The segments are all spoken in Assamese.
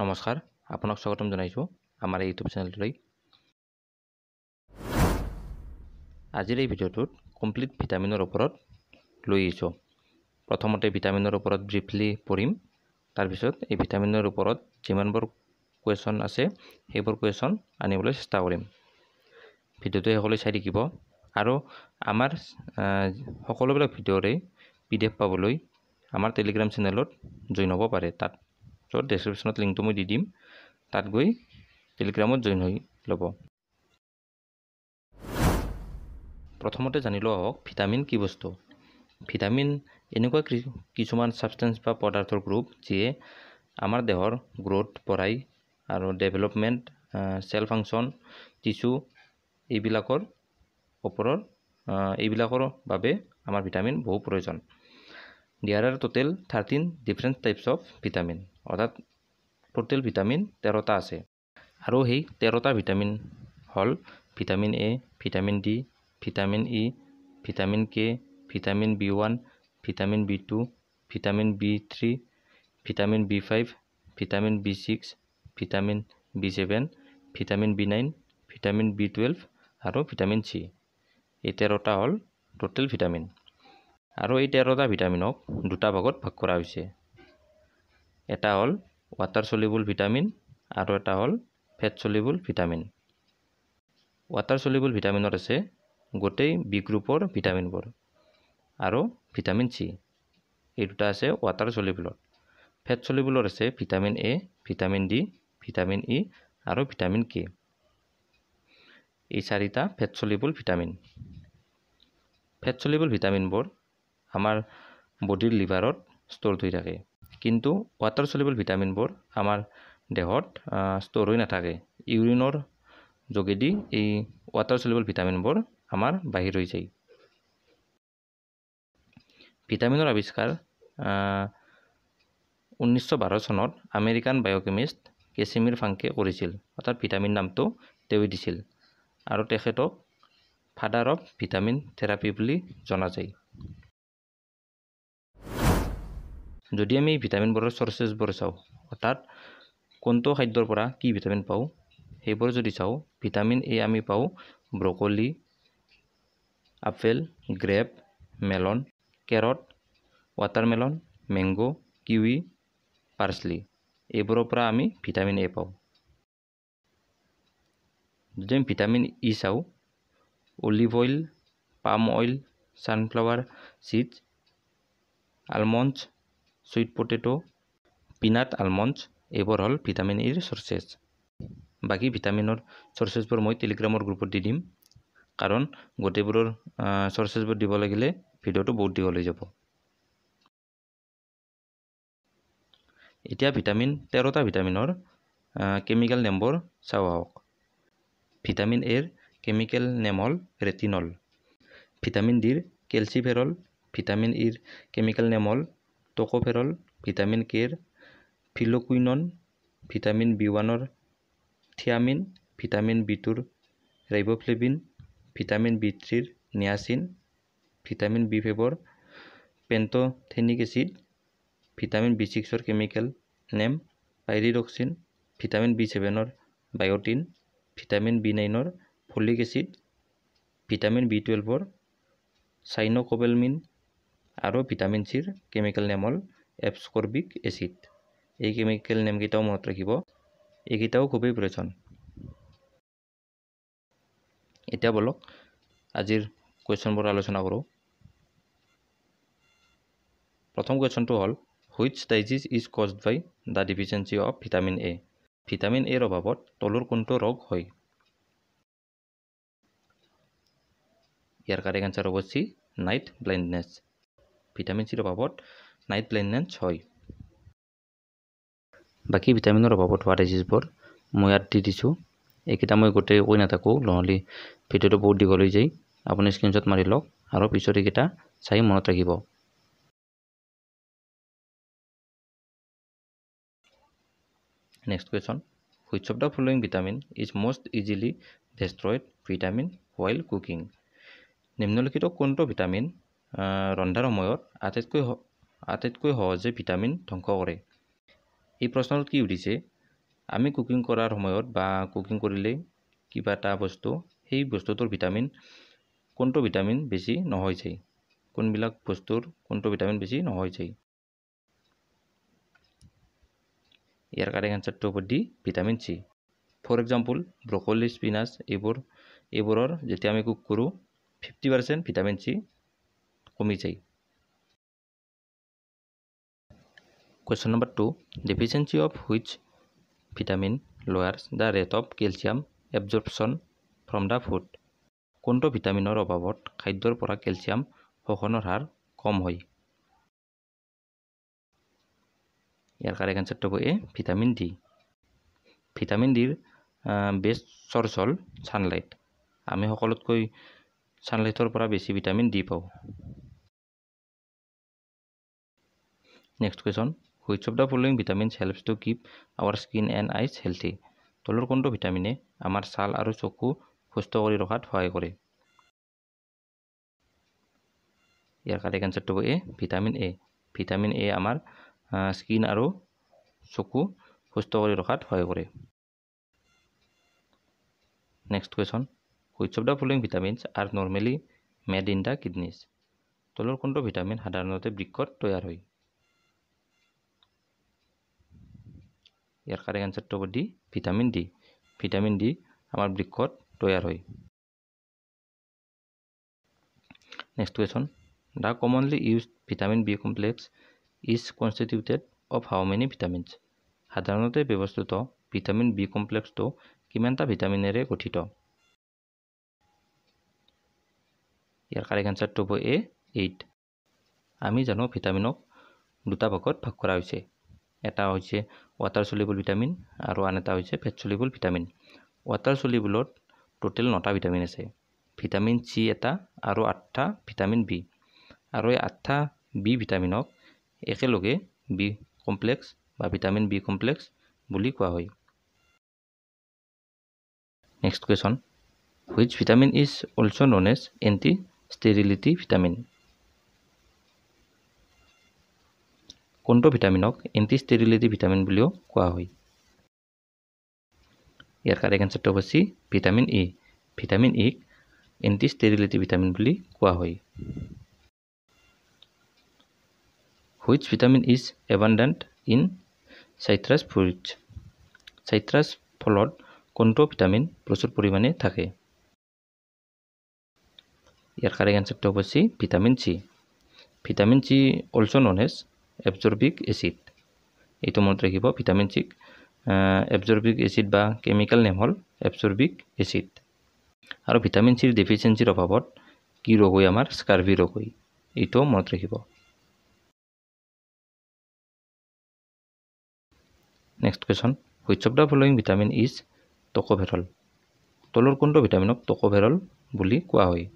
নমস্কাৰ আপোনাক স্বাগতম জনাইছোঁ আমাৰ এই ইউটিউব চেনেলটোলৈ আজিৰ এই ভিডিঅ'টোত কমপ্লিট ভিটামিনৰ ওপৰত লৈ আহিছোঁ প্ৰথমতে ভিটামিনৰ ওপৰত ব্ৰিফলি পঢ়িম তাৰপিছত এই ভিটামিনৰ ওপৰত যিমানবোৰ কুৱেশ্যন আছে সেইবোৰ কুৱেশ্যন আনিবলৈ চেষ্টা কৰিম ভিডিঅ'টোৱে সকলোৱে চাই থাকিব আৰু আমাৰ সকলোবিলাক ভিডিঅ'ৰে পি ডি এফ পাবলৈ আমাৰ টেলিগ্ৰাম চেনেলত জইন হ'ব পাৰে তাত চ' ডেছক্ৰিপশ্যনত লিংকটো মই দি দিম তাত গৈ টেলিগ্ৰামত জইন হৈ ল'ব প্ৰথমতে জানি লওঁ আহক ভিটামিন কি বস্তু ভিটামিন এনেকুৱা কিছুমান ছাবষ্টেঞ্চ বা পদাৰ্থৰ গ্ৰুপ যিয়ে আমাৰ দেহৰ গ্ৰ'থ পঢ়াই আৰু ডেভেলপমেণ্ট চেল ফাংচন টিচু এইবিলাকৰ ওপৰৰ এইবিলাকৰ বাবে আমাৰ ভিটামিন বহু প্ৰয়োজন দিয়াৰ আৰু total thirteen different types of vitamin অৰ্থাৎ টোটেল ভিটামিন তেৰটা আছে আৰু সেই তেৰটা ভিটামিন হ'ল vitamin A vitamin D vitamin E vitamin K vitamin B one vitamin B two vitamin B three vitamin B five vitamin B six vitamin B seven vitamin B nine vitamin B twelve আৰু ভিটামিন চি এই তেৰটা হ'ল টোটেল ভিটামিন আৰু এই তেৰটা ভিটামিনক দুটা ভাগত ভাগ কৰা হৈছে এটা হ'ল ৱাটাৰ চলিবল ভিটামিন আৰু এটা হ'ল fat soluble vitamin water soluble ভিটামিনত আছে গোটেই বি গ্ৰুপৰ ভিটামিনবোৰ আৰু ভিটামিন চি এই দুটা আছে ৱাটাৰ চলিবলত ফেট চলিবলৰ আছে vitamin A vitamin D vitamin E আৰু ভিটামিন কে এই চাৰিটা fat soluble vitamin fat soluble ভিটামিনবোৰ আমাৰ বডীৰ লিভাৰত ষ্ট'ৰ হৈ থাকে কিন্তু ৱাটাৰ চলিবল ভিটামিনবোৰ আমাৰ দেহত ষ্ট'ৰ হৈ নাথাকে ইউৰিনৰ যোগেদি এই ৱাটাৰ চলিবল ভিটামিনবোৰ আমাৰ বাহিৰ হৈ যায় ভিটামিনৰ আৱিষ্কাৰ ঊনৈছশ বাৰ চনত আমেৰিকান বায়'কেমিষ্ট কেচিমিৰ ফাংকে কৰিছিল অৰ্থাৎ ভিটামিন নামটো তেওঁ দিছিল আৰু তেখেতক ফাডাৰ অফ ভিটামিন থেৰাপী বুলি জনা যায় যদি আমি ভিটামিনবোৰৰ চৰ্চেছবোৰ চাওঁ অৰ্থাৎ কোনটো খাদ্যৰ পৰা কি ভিটামিন পাওঁ সেইবোৰ যদি চাওঁ ভিটামিন এ আমি পাওঁ broccoli apple grape melon carrot watermelon mango kiwi parsley এইবোৰৰ পৰা আমি ভিটামিন এ পাওঁ যদি আমি ভিটামিন ই চাওঁ olive oil palm oil sunflower seeds almonds sweet potato peanut almonds এইবোৰ হ'ল ভিটামিন ইৰ চৰ্চেজ বাকী ভিটামিনৰ চৰ্চেজবোৰ মই টেলিগ্ৰামৰ গ্ৰুপত দি দিম কাৰণ গোটেইবোৰৰ চৰ্চেজবোৰ দিব লাগিলে ভিডিঅ'টো বহুত দীঘল হৈ যাব এতিয়া ভিটামিন তেৰটা ভিটামিনৰ কেমিকেল নেমবোৰ চাওঁ আহক ভিটামিন এৰ কেমিকেল নেম হ'ল ৰেটিনল ভিটামিন ডিৰ কেলচিফেৰল ভিটামিন ইৰ কেমিকেল নেম হ'ল টকোফেৰল ভিটামিন কেৰ ফিলোকুইনন ভিটামিন বি ওৱানৰ থিয়ামিন ভিটামিন বি টুৰ ৰাইবফ্লেবিন ভিটামিন বি থ্ৰীৰ নিয়াচিন ভিটামিন বি ফেভৰ পেণ্টথেনিক এচিড ভিটামিন বি ছিক্সৰ chemical name pyridoxine vitamin B ছেভেনৰ বায়'টিন ভিটামিন বি নাইনৰ ফলিক এচিড ভিটামিন বি টুৱেলভৰ চাইনকবেলমিন আৰু ভিটামিন চিৰ কেমিকেল নেম হ'ল এপস্কৰ্বিক এচিড এই কেমিকেল নেমকেইটাও মনত ৰাখিব এইকেইটাও খুবেই প্ৰয়োজন এতিয়া বলক আজিৰ কুৱেশ্যনবোৰ আলোচনা কৰোঁ প্ৰথম কুৱেশ্যনটো হ'ল which disease is caused by the deficiency of vitamin A vitamin এৰ অভাৱত তলুৰ কোনটো ৰোগ হয় ইয়াৰ কাৰেক্ট এঞ্চাৰ অৱশ্যে নাইট ব্লাইণ্ডনেছ ভিটামিন চিৰ অভাৱত নাইট ব্লাইণ্ডনেছ হয় বাকী ভিটামিনৰ অভাৱত হোৱা ডিজিজবোৰ মই ইয়াত দি দিছোঁ এইকেইটা মই গোটেই কৈ নাথাকোঁ নহ'লে ভিডিঅ'টো বহুত দীঘল হৈ যায় আপুনি স্ক্ৰীণশ্বট মাৰি লওক আৰু পিছত এইকেইটা চাই মনত ৰাখিব next question which of the following vitamin is most easily destroyed vitamin while cooking নিম্নলিখিত কোনটো ভিটামিন ৰন্ধাৰ সময়ত আটাইতকৈ আটাইতকৈ সহজে ভিটামিন ধ্বংস কৰে এই প্ৰশ্নটোত কি সুধিছে আমি কুকিং কৰাৰ সময়ত বা কুকিং কৰিলে কিবা এটা বস্তু সেই বস্তুটোৰ ভিটামিন কোনটো ভিটামিন বেছি নহৈ যায় কোনবিলাক বস্তুৰ কোনটো ভিটামিন বেছি নহৈ যায় ইয়াৰ কাৰেক্ট এঞ্চাৰটো হ'ব D vitamin C for example broccoli spinach এইবোৰ এইবোৰৰ যেতিয়া আমি কুক কৰোঁ ফিফটি পাৰ্চেণ্ট ভিটামিন চি কমি যায় question number two deficiency of which vitamin lower the rate of calcium absorption from the food কোনটো ভিটামিনৰ অভাৱত খাদ্যৰ পৰা কেলছিয়াম শোষণৰ হাৰ কম হয় ইয়াৰ কাৰেক এনচাৰটো হ'ব এ ভিটামিন ডি ভিটামিন ডিৰ বেষ্ট চৰ্চ হ'ল ছানলাইট আমি সকলোতকৈ ছানলাইটৰ পৰা বেছি ভিটামিন ডি পাওঁ next question which of the following vitamins helps to keep our skin and eyes healthy তলৰ কোনটো ভিটামিনে আমাৰ ছাল আৰু চকু সুস্থ কৰি ৰখাত সহায় কৰে ইয়াৰ কাৰেক্ট এনচাৰটো হ'ব A vitamin A vitamin A আমাৰ স্কিন আৰু চকু সুস্থ কৰি ৰখাত সহায় কৰে next question which of the following vitamins are normally made in the kidneys তলৰ কোনটো ভিটামিন সাধাৰণতে বৃক্ষত তৈয়াৰ হয় ইয়াৰ কাৰেং এনচাৰটো হ'ব D vitamin D vitamin D আমাৰ বৃক্ষত তৈয়াৰ হয় next question the commonly use vitamin B complex is constituted of how many vitamins সাধাৰণতে ব্যৱস্থিত ভিটামিন বি কমপ্লেক্সটো কিমানটা ভিটামিনেৰে গঠিত ইয়াৰ কাৰেক এনচাৰটো হ'ব এ এইট আমি জানো ভিটামিনক দুটা ভাগত ভাগ কৰা হৈছে এটা হৈছে ৱাটাৰ চলিবল ভিটামিন আৰু আন এটা হৈছে ফেট চলিবল ভিটামিন ৱাটাৰ চলিবলত টোটেল নটা ভিটামিন আছে ভিটামিন চি এটা আৰু আঠটা ভিটামিন বি আৰু এই আঠটা বি ভিটামিনক একেলগে বি কমপ্লেক্স বা ভিটামিন বি কমপ্লেক্স বুলি কোৱা হয় next question which vitamin is also known as anti sterility vitamin কোনটো ভিটামিনক এণ্টি ষ্টেৰিলিটি ভিটামিন বুলিও কোৱা হয় ইয়াৰ কাৰেক্ট এনচাৰটো হৈছে ভিটামিন ই ভিটামিন ইক এণ্টি ষ্টেৰিলিটি ভিটামিন বুলি কোৱা হয় which vitamin is abundant in citrus fruits citrus ফলত কোনটো ভিটামিন প্ৰচুৰ পৰিমাণে থাকে ইয়াৰ কাৰেক্ট এনচাৰটো হৈছে vitamin C vitamin C also known as ascorbic acid এইটো মনত ৰাখিব ভিটামিন চিক এবজৰ্বিক এচিড বা কেমিকেল নেম হ'ল এবজৰ্বিক এচিড আৰু ভিটামিন চিৰ ডেফিচিয়েঞ্চিৰ অভাৱত কি ৰোগ হয় আমাৰ স্কাৰ্ভি ৰোগ হয় এইটোও মনত ৰাখিব next question which of the following vitamin is tocopherol তলৰ কোনটো ভিটামিনক টকোভেৰল বুলি কোৱা হয়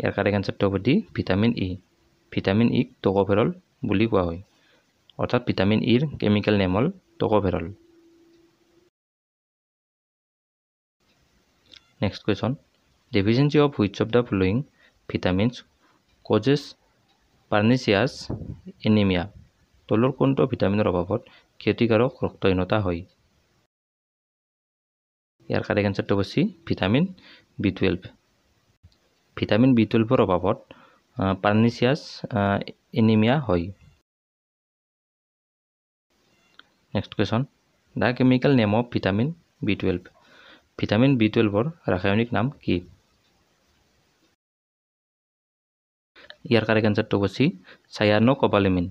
ইয়াৰ কাৰেক্ট এনচাৰটো হ'ব দি ভিটামিন ই ভিটামিন ইক টক'ভেৰল বুলি কোৱা হয় অৰ্থাৎ ভিটামিন ইৰ কেমিকেল নেম হ'ল tocopherol next question deficiency of which of the following vitamins causes pernicious anaemia তলৰ কোনটো ভিটামিনৰ অভাৱত ক্ষতিকাৰক ৰক্তহীনতা হয় ইয়াৰ কাৰেক্ট এঞ্চাৰটো হৈছে vitamin B twelve vitamin B টুৱেলভৰ অভাৱত পাৰ্নিচিয়াছ এনিমিয়া হয় next question the chemical name of vitamin B twelve vitamin B টুৱেলভৰ ৰাসায়নিক নাম কি ইয়াৰ কাৰেক্ট এঞ্চাৰটো কৈছে চায়ানো কপালেমিন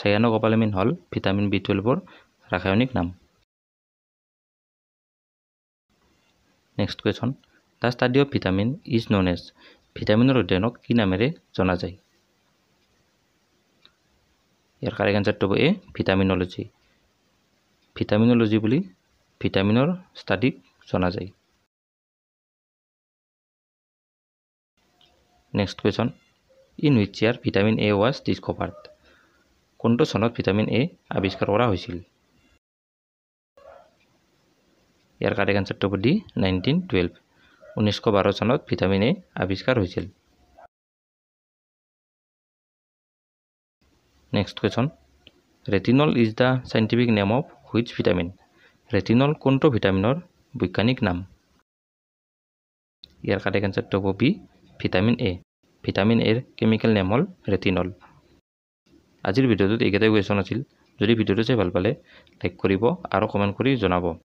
চায়ানো কপালিমিন হ'ল ভিটামিন বি টুৱেলভৰ ৰাসায়নিক নাম next question the study of vitamin is known as ভিটামিনৰ অধ্যয়নক কি নামেৰে জনা যায় ইয়াৰ কাৰেক এনচাৰটো হ'ব এ ভিটামিনলজি ভিটামিনলজি বুলি ভিটামিনৰ ষ্টাডীক জনা যায় next question in which year vitamin A was discovered কোনটো চনত ভিটামিন এ আৱিষ্কাৰ কৰা হৈছিল ইয়াৰ কাৰেক এনচাৰটো হ'ব ডি নাইনটিন টুৱেলভ ঊনৈছশ বাৰ চনত ভিটামিন এ আৱিষ্কাৰ হৈছিল next question retinol is the scientific name of which vitamin retinol কোনটো ভিটামিনৰ বৈজ্ঞানিক নাম ইয়াৰ কাৰেক্ট এঞ্চাৰটো হ'ব বি ভিটামিন এ ভিটামিন এৰ কেমিকেল নেম হ'ল ৰেটিনল আজিৰ ভিডিঅ'টোত এইকেইটাই কুৱেশ্যন আছিল যদি ভিডিঅ'টো চাই ভাল পালে লাইক কৰিব আৰু কমেণ্ট কৰি জনাব